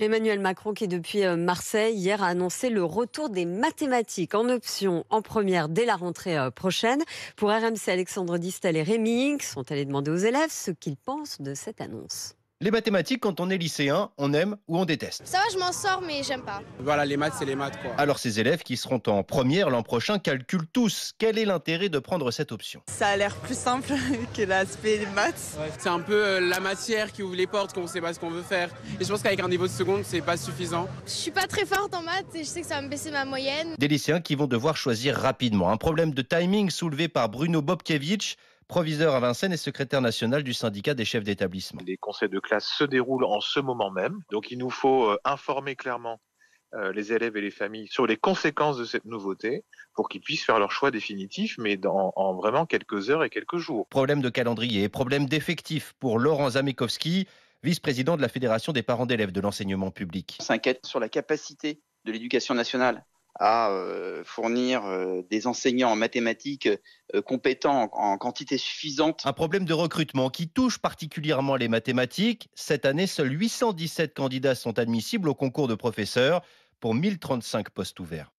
Emmanuel Macron, qui depuis euh, Marseille hier a annoncé le retour des mathématiques en option en première dès la rentrée euh, prochaine. Pour RMC, Alexandre Distel et Rémi sont allés demander aux élèves ce qu'ils pensent de cette annonce. Les mathématiques, quand on est lycéen, on aime ou on déteste. Ça va, je m'en sors, mais j'aime pas. Voilà, les maths, c'est les maths, quoi. Alors, ces élèves qui seront en première l'an prochain calculent tous. Quel est l'intérêt de prendre cette option Ça a l'air plus simple que l'aspect maths. C'est un peu euh, la matière qui ouvre les portes quand on sait pas ce qu'on veut faire. Et je pense qu'avec un niveau de seconde, c'est pas suffisant. Je suis pas très forte en maths et je sais que ça va me baisser ma moyenne. Des lycéens qui vont devoir choisir rapidement. Un problème de timing soulevé par Bruno Bobkiewicz proviseur à Vincennes et secrétaire national du syndicat des chefs d'établissement. Les conseils de classe se déroulent en ce moment même, donc il nous faut euh, informer clairement euh, les élèves et les familles sur les conséquences de cette nouveauté pour qu'ils puissent faire leur choix définitif, mais dans, en vraiment quelques heures et quelques jours. Problème de calendrier, et problème d'effectif pour Laurent Zamekowski, vice-président de la Fédération des parents d'élèves de l'enseignement public. On s'inquiète sur la capacité de l'éducation nationale à euh, fournir euh, des enseignants en mathématiques euh, compétents en quantité suffisante. Un problème de recrutement qui touche particulièrement les mathématiques. Cette année, seuls 817 candidats sont admissibles au concours de professeurs pour 1035 postes ouverts.